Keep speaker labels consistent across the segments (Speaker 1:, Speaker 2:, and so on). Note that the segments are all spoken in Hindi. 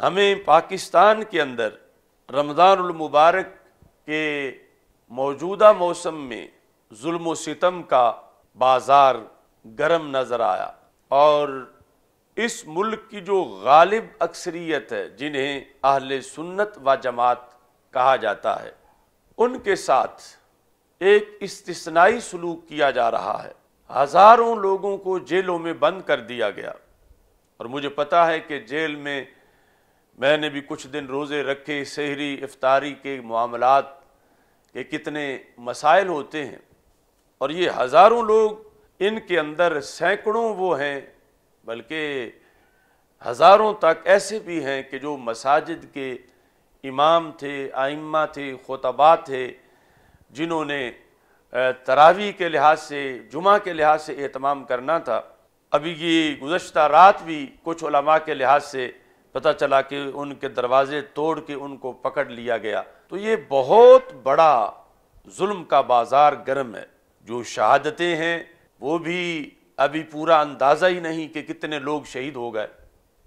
Speaker 1: हमें पाकिस्तान के अंदर मुबारक के मौजूदा मौसम में जुल्म सितम का बाज़ार गर्म नज़र आया और इस मुल्क की जो गालिब अक्सरियत है जिन्हें अहल सुन्नत व जमात कहा जाता है उनके साथ एक इस्तनाई सलूक किया जा रहा है हज़ारों लोगों को जेलों में बंद कर दिया गया और मुझे पता है कि जेल में मैंने भी कुछ दिन रोज़े रखे शहरी इफ्तारी के मामलात के कितने मसाइल होते हैं और ये हज़ारों लोग इनके अंदर सैकड़ों वो हैं बल्कि हज़ारों तक ऐसे भी हैं कि जो मसाजिद के इमाम थे आइम्मा थे खुतबा थे जिन्होंने तरावी के लिहाज से जुमा के लिहाज से एहतमाम करना था अभी ये गुज्त रात भी कुछ के लिहाज से पता चला कि उनके दरवाजे तोड़ के उनको पकड़ लिया गया तो ये बहुत बड़ा जुल्म का बाजार गर्म है जो शहादतें हैं वो भी अभी पूरा अंदाज़ा ही नहीं कि कितने लोग शहीद हो गए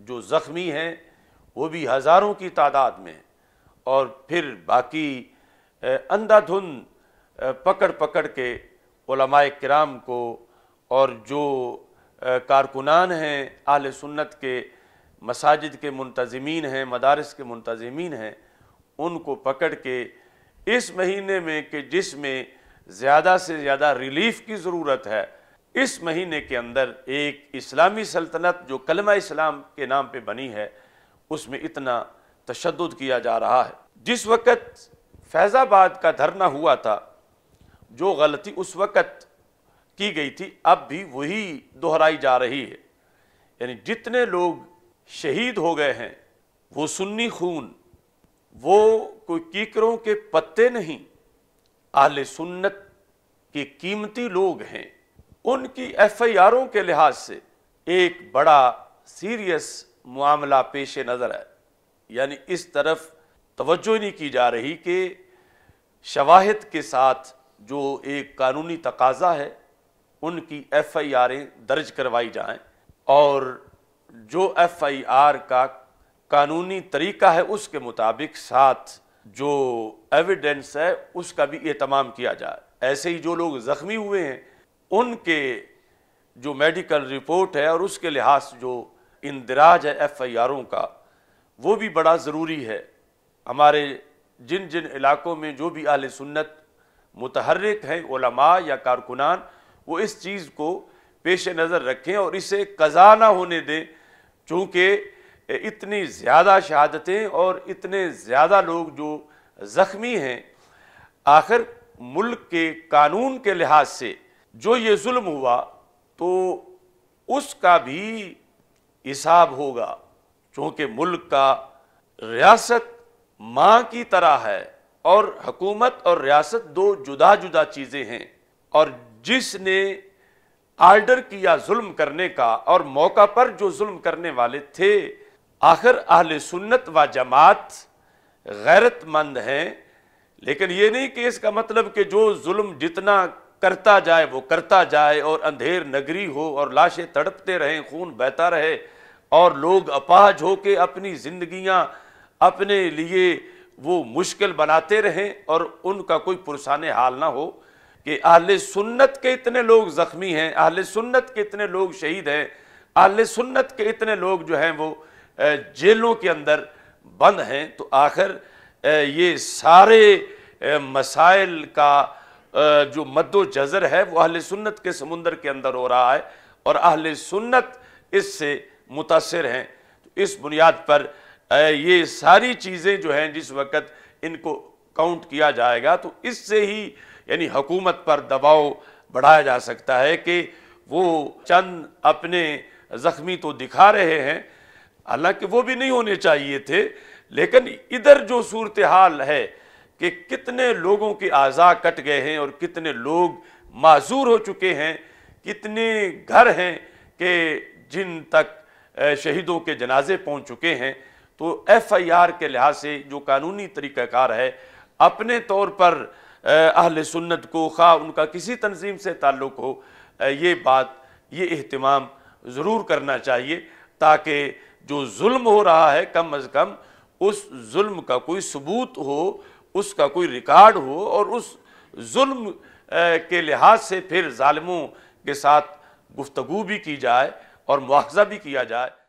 Speaker 1: जो ज़ख्मी हैं वो भी हज़ारों की तादाद में और फिर बाकी अंधाधुन पकड़ पकड़ के कराम को और जो कारकुनान हैं आल सुन्नत के मसाजिद के मुंतज़मीन हैं मदारस के मुंतज़मीन हैं उनको पकड़ के इस महीने में कि जिसमें ज़्यादा से ज़्यादा रिलीफ की ज़रूरत है इस महीने के अंदर एक इस्लामी सल्तनत जो कलमा इस्लाम के नाम पे बनी है उसमें इतना तशद किया जा रहा है जिस वक़्त फैज़ाबाद का धरना हुआ था जो गलती उस वक़्त की गई थी अब भी वही दोहराई जा रही है यानी जितने लोग शहीद हो गए हैं वो सुन्नी खून वो कोई कीकरों के पत्ते नहीं आल सुन्नत के कीमती लोग हैं उनकी एफ आई आरों के लिहाज से एक बड़ा सीरियस मामला पेश नज़र है यानी इस तरफ तवज्जो नहीं की जा रही कि शवाहद के साथ जो एक कानूनी तकाजा है उनकी एफ आई आरें दर्ज करवाई जाए और जो एफ आई आर का कानूनी तरीका है उसके मुताबिक साथ जो एविडेंस है उसका भी एहतमाम किया जाए ऐसे ही जो लोग ज़ख्मी हुए हैं उनके जो मेडिकल रिपोर्ट है और उसके लिहाज जो इंदिराज है एफ आई ओ का वो भी बड़ा ज़रूरी है हमारे जिन जिन इलाकों में जो भी आल सुन्नत मुतहरक हैं ओलमा या कारकुनान वो इस चीज़ को पेश नज़र रखें और इसे कज़ा ना होने दें चूँकि इतनी ज़्यादा शहादतें और इतने ज़्यादा लोग जो ज़ख्मी हैं आखिर मुल्क के कानून के लिहाज से जो ये जुल्म हुआ तो उसका भी हिसाब होगा चूँकि मुल्क का रियासत माँ की तरह है और हकूमत और रियासत दो जुदा जुदा चीज़ें हैं और जिसने आर्डर किया जुल्म करने का और मौका पर जो जुल्म करने वाले थे आखिर अहल सुन्नत व जमात गैरतमंद हैं लेकिन ये नहीं कि इसका मतलब कि जो जुल्म जितना करता जाए वो करता जाए और अंधेर नगरी हो और लाशें तड़पते रहें खून बहता रहे और लोग अपाहज होके अपनी जिंदगियां अपने लिए वो मुश्किल बनाते रहें और उनका कोई पुरसान हाल ना हो कि आहल सुन्नत के इतने लोग ज़ख्मी हैं आहल सुन्नत के इतने लोग शहीद हैं आहल सुन्नत के इतने लोग जो हैं वो जेलों के अंदर बंद हैं तो आखिर ये सारे मसाइल का जो मद्दो जज़र है वो अहल सुन्नत के समुंदर के अंदर हो रहा है और अहल सुन्नत इससे मुतासर हैं तो इस बुनियाद पर ये सारी चीज़ें जो हैं जिस वक्त इनको काउंट किया जाएगा तो इससे ही यानी हुकूमत पर दबाव बढ़ाया जा सकता है कि वो चंद अपने ज़ख्मी तो दिखा रहे हैं हालांकि वो भी नहीं होने चाहिए थे लेकिन इधर जो सूरत हाल है कि कितने लोगों के अज़ा कट गए हैं और कितने लोग माजूर हो चुके हैं कितने घर हैं कि जिन तक शहीदों के जनाजे पहुंच चुके हैं तो एफ आई आर के लिहाज से जो कानूनी तरीक़ाकार है अपने तौर पर अहल सुन्नत को खा उनका किसी तंजीम से ताल्लुक़ हो ये बात ये अहतमाम ज़रूर करना चाहिए ताकि जो जुल्म हो रहा है कम अज़ कम उस जुल्म का कोई सबूत हो उसका कोई रिकॉर्ड हो और उस जुल्म के लिहाज से फिर ालमों के साथ गुफ्तु भी की जाए और मुआवजा भी किया जाए